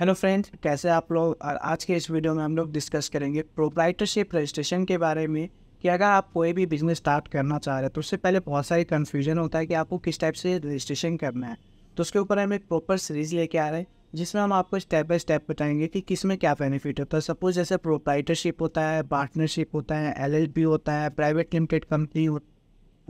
hello friends कैसे आप लोग आज के इस वीडियो में हम लोग डिस्कस करेंगे प्रोप्राइटरशिप रजिस्ट्रेशन के बारे में कि अगर आप कोई भी बिजनेस स्टार्ट करना चाह रहे हैं तो उससे पहले बहुत सारी कन्फ्यूजन होता है कि आपको किस टाइप से रजिस्ट्रेशन करना है तो उसके ऊपर हम एक प्रॉपर सीरीज़ लेके आ रहे हैं जिसमें हम आपको स्टेप बाय स्टेप बताएंगे कि किस में क्या बेनिफिट होता है सपोज जैसे प्रोप्राइटरशिप होता है पार्टनरशिप होता है एल होता है प्राइवेट लिमिटेड कंपनी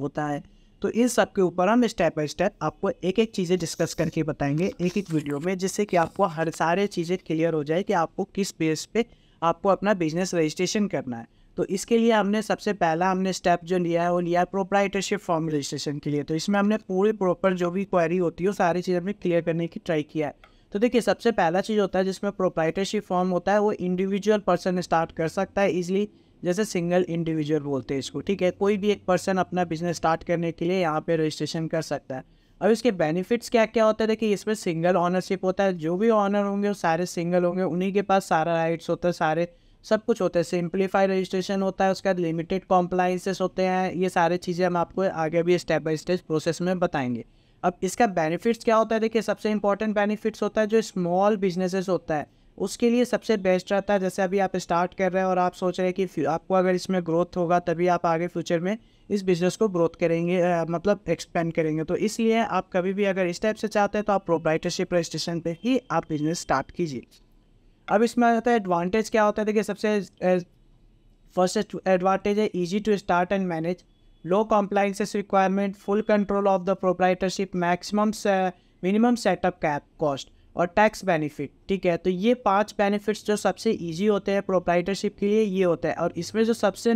होता है तो इन सब के ऊपर हम स्टेप बाय स्टेप आपको एक एक चीज़ें डिस्कस करके बताएंगे एक एक वीडियो में जिससे कि आपको हर सारे चीज़ें क्लियर हो जाए कि आपको किस बेस पे आपको अपना बिजनेस रजिस्ट्रेशन करना है तो इसके लिए हमने सबसे पहला हमने स्टेप जो लिया है वो लिया है प्रोप्राइटरशिप फॉर्म रजिस्ट्रेशन के लिए तो इसमें हमने पूरी प्रॉपर जो भी क्वारी होती है हो, सारी चीज़ हमने क्लियर करने की ट्राई किया है तो देखिए सबसे पहला चीज़ होता है जिसमें प्रोप्राइटरशिप फॉर्म होता है वो इंडिविजुअल पर्सन स्टार्ट कर सकता है ईजिली जैसे सिंगल इंडिविजुअल बोलते हैं इसको ठीक है कोई भी एक पर्सन अपना बिजनेस स्टार्ट करने के लिए यहाँ पे रजिस्ट्रेशन कर सकता है अब इसके बेनिफिट्स क्या क्या होते हैं देखिए इसमें सिंगल ऑनरशिप होता है जो भी ऑनर होंगे वो सारे सिंगल होंगे उन्हीं के पास सारा राइट्स होता है सारे सब कुछ होता है सिंप्लीफाइड रजिस्ट्रेशन होता है उसके बाद लिमिटेड कॉम्प्लाइंसेस होते हैं ये सारी चीज़ें हम आपको आगे भी स्टेप बाई स्टेप प्रोसेस में बताएंगे अब इसका बेनिफिट्स क्या होता है देखिए सबसे इंपॉर्टेंट बेनिफिट्स होता है जो स्मॉल बिजनेसेस होता है उसके लिए सबसे बेस्ट रहता है जैसे अभी आप स्टार्ट कर रहे हैं और आप सोच रहे हैं कि आपको अगर इसमें ग्रोथ होगा तभी आप आगे फ्यूचर में इस बिज़नेस को ग्रोथ करेंगे आ, मतलब एक्सपेंड करेंगे तो इसलिए आप कभी भी अगर इस टाइप से चाहते हैं तो आप प्रोप्राइटरशिप रजिस्ट्रेशन पर ही आप बिज़नेस स्टार्ट कीजिए अब इसमें आता है एडवांटेज क्या होता है देखिए सबसे फर्स्ट एडवांटेज है easy to start and manage low compliances requirement full control of the proprietorship maximum minimum setup cap cost और टैक्स बेनिफिट ठीक है तो ये पांच बेनिफिट्स जो सबसे इजी होते हैं प्रोप्राइटरशिप के लिए ये होता है और इसमें जो सबसे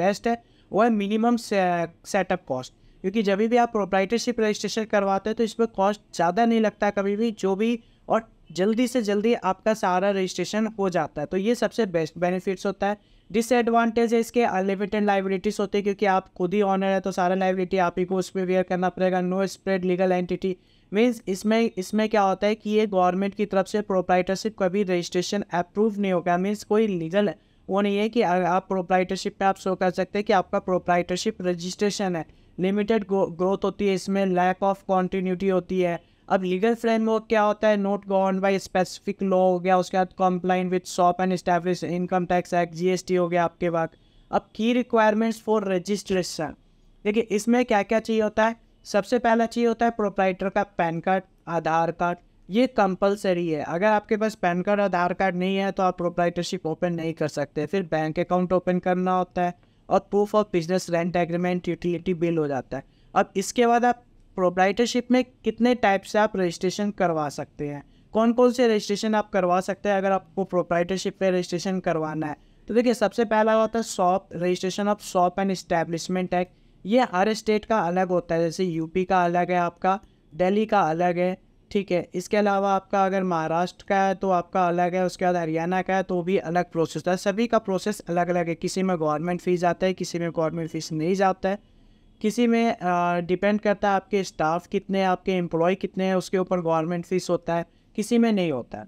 बेस्ट है वो है मिनिमम सेटअप कॉस्ट क्योंकि जब भी आप प्रोप्राइटरशिप रजिस्ट्रेशन करवाते हैं तो इसमें कॉस्ट ज़्यादा नहीं लगता कभी भी जो भी और जल्दी से जल्दी आपका सारा रजिस्ट्रेशन हो जाता है तो ये सबसे बेस्ट बेनिफिट्स होता है डिसएडवांटेज है इसके अनलिमिटेड लाइबिलिटीज़ होती है क्योंकि आप खुद ही ऑनर है तो सारा लाइबिलिटी आप ही को उसमें वेयर करना पड़ेगा no separate legal entity means इसमें इसमें क्या होता है कि ये गवर्नमेंट की तरफ से प्रोप्राइटरशिप कभी रजिस्ट्रेशन अप्रूव नहीं होगा मीन्स कोई लीगल वो नहीं है कि आप प्रोप्राइटरशिप पे आप शो कर सकते हैं कि आपका प्रोप्राइटरशिप रजिस्ट्रेशन है लिमिटेड ग्रोथ होती है इसमें लैक ऑफ कॉन्टीन्यूटी होती है अब लीगल फ्रेमवर्क क्या होता है not governed by specific law हो गया उसके बाद comply with shop and establish income tax act GST हो गया आपके पास अब की रिक्वायरमेंट्स फॉर रजिस्ट्रेशन देखिए इसमें क्या क्या चाहिए होता है सबसे पहला चाहिए होता है प्रोप्राइटर का पैन कार्ड आधार कार्ड ये कंपलसरी है अगर आपके पास पैन कार्ड आधार कार्ड नहीं है तो आप प्रोप्राइटरशिप ओपन नहीं कर सकते फिर बैंक अकाउंट ओपन करना होता है और proof of business rent agreement utility bill हो जाता है अब इसके बाद आप प्रोप्राइटरशिप में कितने टाइप से आप रजिस्ट्रेशन करवा सकते हैं कौन कौन से रजिस्ट्रेशन आप करवा सकते हैं अगर आपको प्रोप्राइटरशिप पे रजिस्ट्रेशन करवाना है तो देखिए सबसे पहला होता है shop registration of shop and establishment act ये हर स्टेट का अलग होता है जैसे यूपी का अलग है आपका दिल्ली का अलग है ठीक है इसके अलावा आपका अगर महाराष्ट्र का है तो आपका अलग है उसके बाद हरियाणा का है तो भी अलग प्रोसेस है सभी का प्रोसेस अलग अलग है किसी में गवर्नमेंट फीस आता है किसी में गवर्नमेंट फीस नहीं जाता है किसी में डिपेंड करता है आपके स्टाफ कितने हैं आपके एम्प्लॉय कितने हैं उसके ऊपर गवर्नमेंट फीस होता है किसी में नहीं होता है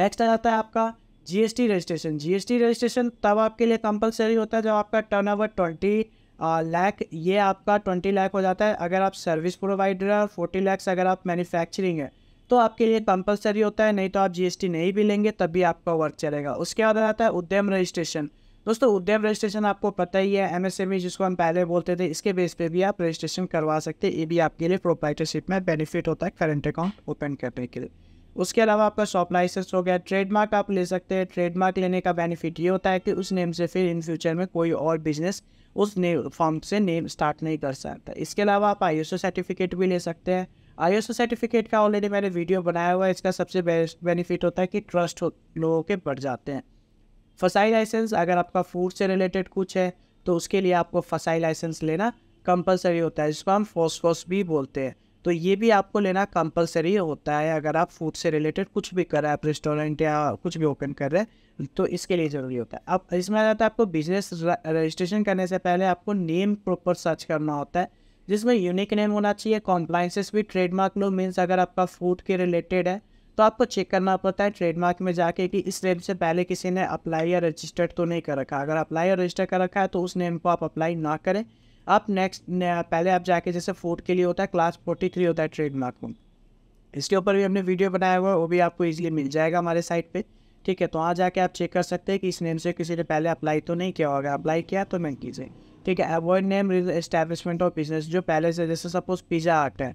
नेक्स्ट आ जाता है आपका जीएसटी रजिस्ट्रेशन जीएसटी रजिस्ट्रेशन तब आपके लिए कंपलसरी होता है जब आपका टर्न ओवर ट्वेंटी लैख ये आपका ट्वेंटी लैख हो जाता है अगर आप सर्विस प्रोवाइडर है और फोर्टी लैक्स अगर आप मैन्युफैक्चरिंग है तो आपके लिए कंपलसरी होता है नहीं तो आप जीएसटी नहीं भी लेंगे तब भी आपका वर्क चलेगा उसके बाद आता है उद्यम रजिस्ट्रेशन दोस्तों उद्यम रजिस्ट्रेशन आपको पता ही है एमएसएमई e, जिसको हम पहले बोलते थे इसके बेस पे भी आप रजिस्ट्रेशन करवा सकते हैं ये भी आपके लिए प्रोप्राइटरशिप में बेनिफिट होता है करंट अकाउंट ओपन करने के लिए उसके अलावा आपका शॉप लाइसेंस हो गया ट्रेडमार्क आप ले सकते हैं ट्रेडमार्क लेने का बेनिफिट ये होता है कि उस नेम से फिर इन फ्यूचर में कोई और बिजनेस उस नेम फॉर्म से नेम स्टार्ट नहीं कर सकता इसके अलावा आप आई सर्टिफिकेट भी ले सकते हैं आई सर्टिफिकेट का ऑलरेडी मैंने वीडियो बनाया हुआ है इसका सबसे बेस्ट बेनिफिट होता है कि ट्रस्ट हो, लोगों के बढ़ जाते हैं फसाई लाइसेंस अगर आपका फूड से रिलेटेड कुछ है तो उसके लिए आपको फसाई लाइसेंस लेना कंपलसरी होता है जिसको हम फोसफोस भी बोलते हैं तो ये भी आपको लेना कंपलसरी होता है अगर आप फूड से रिलेटेड कुछ भी कर रहे हैं आप रेस्टोरेंट या कुछ भी ओपन कर रहे हैं तो इसके लिए ज़रूरी होता है अब इसमें आ जाता है आपको बिजनेस रजिस्ट्रेशन करने से पहले आपको नेम प्रॉपर सर्च करना होता है जिसमें यूनिक नेम होना चाहिए कॉम्प्लाइंसेस भी ट्रेडमार्क लो मीन्स अगर आपका फूड के रिलेटेड है तो आपको चेक करना पड़ता है ट्रेडमार्क में जाके कि इस नेम से पहले किसी ने अप्लाई या रजिस्टर्ड तो नहीं कर रखा अगर अप्लाई या रजिस्टर कर रखा है तो उस नेम को आप अप्लाई ना करें आप नेक्स्ट पहले आप जाके जैसे फोर्थ के लिए होता है क्लास फोर्टी थ्री होता है ट्रेडमार्क में इसके ऊपर भी हमने वीडियो बनाया हुआ है वो भी आपको ईजिली मिल जाएगा हमारे साइट पर ठीक है तो वहाँ जाके आप चेक कर सकते हैं कि इस नेम से किसी ने पहले अप्लाई तो नहीं किया होगा अप्लाई किया तो मैं कीजिए ठीक है avoid name establishment of business जो पहले से जैसे सपोज पिज़्ज़ा आर्ट है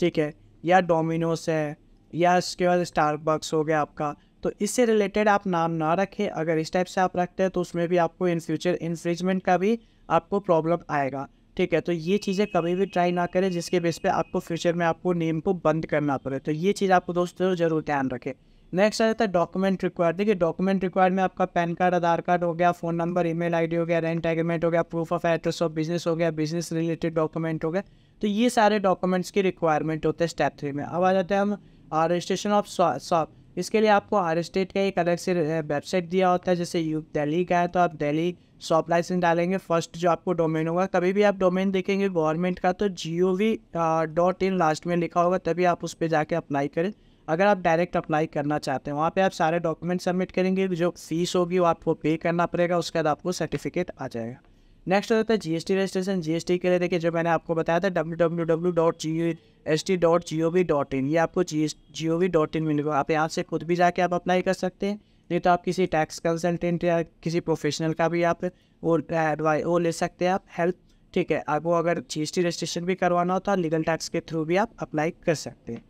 ठीक है या डोमिनोस है या इसके बाद स्टारबक्स हो गया आपका तो इससे रिलेटेड आप नाम ना रखें अगर इस टाइप से आप रखते हैं तो उसमें भी आपको इन फ्यूचर इन्फ्रिजमेंट का भी आपको प्रॉब्लम आएगा ठीक है तो ये चीज़ें कभी भी ट्राई ना करें जिसके बेस पे आपको फ्यूचर में आपको नेम को बंद करना पड़े तो ये चीज़ आपको दोस्तों जरूर ध्यान रखें नेक्स्ट आ जाता है डॉक्यूमेंट रिक्वायर देखिए डॉक्यूमेंट रिक्वायर में आपका पैन कार्ड आधार कार्ड हो गया फ़ोन नंबर ईमेल आईडी हो गया रेंट एग्रीमेंट हो गया proof of address of business हो गया बिजनेस रिलेटेड डॉक्यूमेंट हो गया तो ये सारे डॉक्यूमेंट्स की रिक्वायरमेंट होते हैं स्टेप थ्री में अब आ जाते हैं हम रजिस्ट्रेशन ऑफ शॉप इसके लिए आपको हर स्टेट का एक अलग से वेबसाइट दिया होता है जैसे यू दिल्ली का है तो आप दिल्ली शॉप लाइसेंस डालेंगे फर्स्ट जो आपको डोमेन होगा कभी भी आप डोमेन देखेंगे गवर्नमेंट का तो G O V dot in last में लिखा होगा तभी आप उस पर जाके अप्लाई करें अगर आप डायरेक्ट अप्लाई करना चाहते हैं वहाँ पे आप सारे डॉक्यूमेंट सबमिट करेंगे जो फीस होगी वो आपको पे करना पड़ेगा उसके बाद आपको सर्टिफिकेट आ जाएगा नेक्स्ट होता है जीएसटी रजिस्ट्रेशन जीएसटी के लिए देखिए जो मैंने आपको बताया था W W W dot G S T dot G O V dot in ये आपको जी जी ओ वी डॉट इन मिलेगा आप यहाँ से खुद भी जाके आप अप्लाई कर सकते हैं नहीं तो आप किसी टैक्स कंसल्टेंट या किसी प्रोफेशनल का भी आप वो एडवाइस वो ले सकते हैं आप हेल्प ठीक है आपको अगर जी एस टी रजिस्ट्रेशन भी करवाना हो तो लीगल टैक्स के थ्रू भी आप अप्लाई कर सकते हैं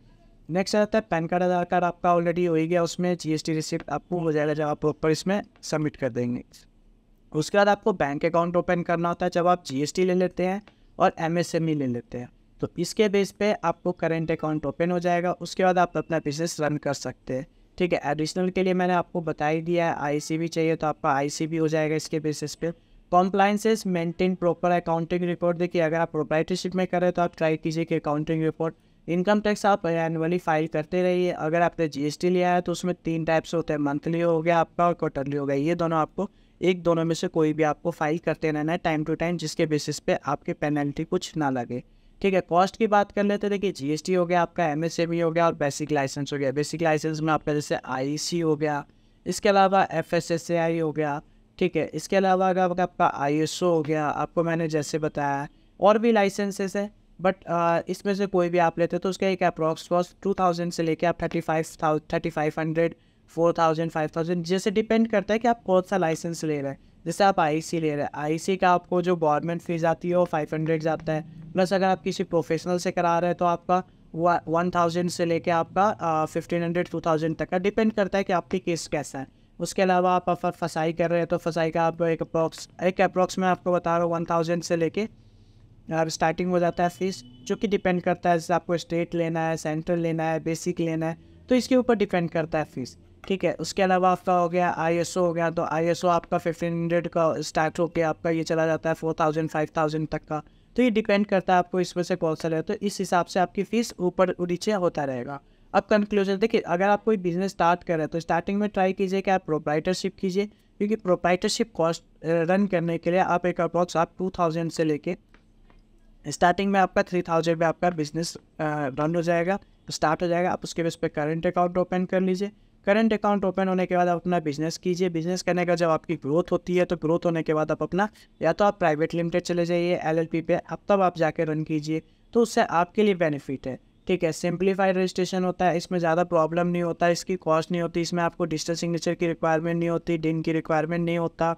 नेक्स्ट आता है पैन कार्ड आधार कार्ड आपका ऑलरेडी हो ही गया उसमें जी एस टी रिसिप्ट आपको हो जाएगा जब आप प्रॉपर इसमें सबमिट कर देंगे उसके बाद आपको बैंक अकाउंट ओपन करना होता है जब आप जी ले लेते हैं और एम e ले लेते हैं तो इसके बेस पे आपको करेंट अकाउंट ओपन हो जाएगा उसके बाद आप अपना बिजनेस रन कर सकते हैं ठीक है एडिशनल के लिए मैंने आपको बता ही दिया है भी चाहिए तो आपका भी हो जाएगा इसके बेसिस पे compliances maintain proper accounting report देखिए अगर आप प्रोप्राइटरशिप में करें तो आप ट्राई कीजिए कि अकाउंटिंग रिपोर्ट इनकम टैक्स आप एनुअली फाइल करते रहिए अगर आपने जीएसटी लिया है तो उसमें तीन टाइप्स होते हैं मंथली हो गया आपका और क्वार्टरली हो गया ये दोनों आपको एक दोनों में से कोई भी आपको फाइल करते रहना है टाइम टू टाइम जिसके बेसिस पे आपके पेनल्टी कुछ ना लगे ठीक है कॉस्ट की बात कर लेते हैं देखिए जीएसटी हो गया आपका एमएसएमई e हो गया और बेसिक लाइसेंस हो गया बेसिक लाइसेंस में आपका जैसे आईसी e हो गया इसके अलावा एफएसएसएआई हो गया ठीक है इसके अलावा अगर आपका, आई हो गया आपको मैंने जैसे बताया और भी लाइसेंसेस है बट इसमें से कोई भी आप लेते तो उसका एक अप्रॉक्स कॉस्ट टू थाउजेंड से लेके आप thirty five thirty five hundred four thousand five thousand जैसे डिपेंड करता है कि आप कौन सा लाइसेंस ले रहे हैं जैसे आप आई सी ले रहे हैं आई सी का आपको जो गवर्नमेंट फ़ीस आती है वो फाइव हंड्रेड जाता है प्लस अगर आप किसी प्रोफेशनल से करा रहे हैं तो आपका वन थाउजेंड से लेके आपका फिफ्टीन हंड्रेड टू थाउजेंड तक का डिपेंड करता है कि आपकी केस कैसा है उसके अलावा आप अफर फसाई कर रहे हैं तो फसाई का आपको एक अप्रॉक्स एक अप्रॉक्स में आपको बता रहा हूँ वन थाउजेंड से लेके अब स्टार्टिंग हो जाता है फीस जो कि डिपेंड करता है जैसे आपको स्टेट लेना है सेंट्रल लेना है बेसिक लेना है तो इसके ऊपर डिपेंड करता है फीस ठीक है उसके अलावा आपका हो गया आई हो गया तो आई आपका फिफ्टीन हंड्रेड का स्टार्ट होकर आपका ये चला जाता है फोर थाउजेंड फाइव थाउजेंड तक का तो ये डिपेंड करता है आपको इसमें से कौन सा रहे तो इस हिसाब से आपकी फ़ीस ऊपर नीचे होता रहेगा अब कंक्लूजन देखिए अगर आप कोई बिजनेस स्टार्ट कर रहे हैं तो स्टार्टिंग में ट्राई कीजिए कि आप प्रोप्राइटरशिप कीजिए क्योंकि प्रोप्राइटरशिप कॉस्ट रन करने के लिए आप एक अप्रॉक्स आप टू थाउजेंड से लेके स्टार्टिंग में आपका थ्री थाउजेंड में आपका बिजनेस रन हो जाएगा स्टार्ट हो जाएगा आप उसके बेस पे करंट अकाउंट ओपन कर लीजिए करंट अकाउंट ओपन होने के बाद आप अपना बिजनेस कीजिए बिजनेस करने का जब आपकी ग्रोथ होती है तो ग्रोथ होने के बाद आप अपना या तो आप प्राइवेट लिमिटेड चले जाइए एलएलपी पे अब तब आप जाके रन कीजिए तो उससे आपके लिए बेनिफिट है ठीक है सिंप्लीफाइड रजिस्ट्रेशन होता है इसमें ज़्यादा प्रॉब्लम नहीं होता इसकी कॉस्ट नहीं होती इसमें आपको डिजिटल सिग्नेचर की रिक्वायरमेंट नहीं होती डिन की रिक्वायरमेंट नहीं होता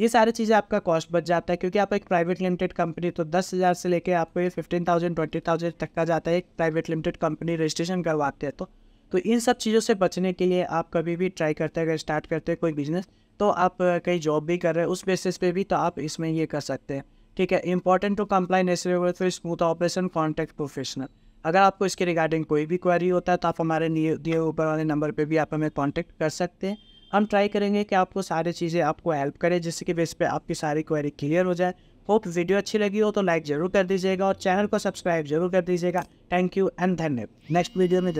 ये सारी चीज़ें आपका कॉस्ट बच जाता है क्योंकि आप एक प्राइवेट लिमिटेड कंपनी तो दस हज़ार से लेकर आपको ये फिफ्टीन थाउजेंड ट्वेंटी थाउजेंड तक का जाता है एक प्राइवेट लिमिटेड कंपनी रजिस्ट्रेशन करवाते हैं तो तो इन सब चीज़ों से बचने के लिए आप कभी भी ट्राई करते हैं अगर स्टार्ट करते हैं कोई बिजनेस तो आप कहीं जॉब भी कर रहे हैं उस बेसिस पे भी तो आप इसमें ये कर सकते हैं ठीक है important to comply necessary for smooth operation contact professional अगर आपको इसके रिगार्डिंग कोई भी क्वारी होता है तो आप हमारे दिए ऊपर वाले नंबर पर भी आप हमें कॉन्टैक्ट कर सकते हैं हम ट्राई करेंगे कि आपको सारी चीज़ें आपको हेल्प करें जिसके बेस पे आपकी सारी क्वेरी क्लियर हो जाए होप वीडियो अच्छी लगी हो तो लाइक ज़रूर कर दीजिएगा और चैनल को सब्सक्राइब जरूर कर दीजिएगा थैंक यू एंड धन्यवाद नेक्स्ट वीडियो में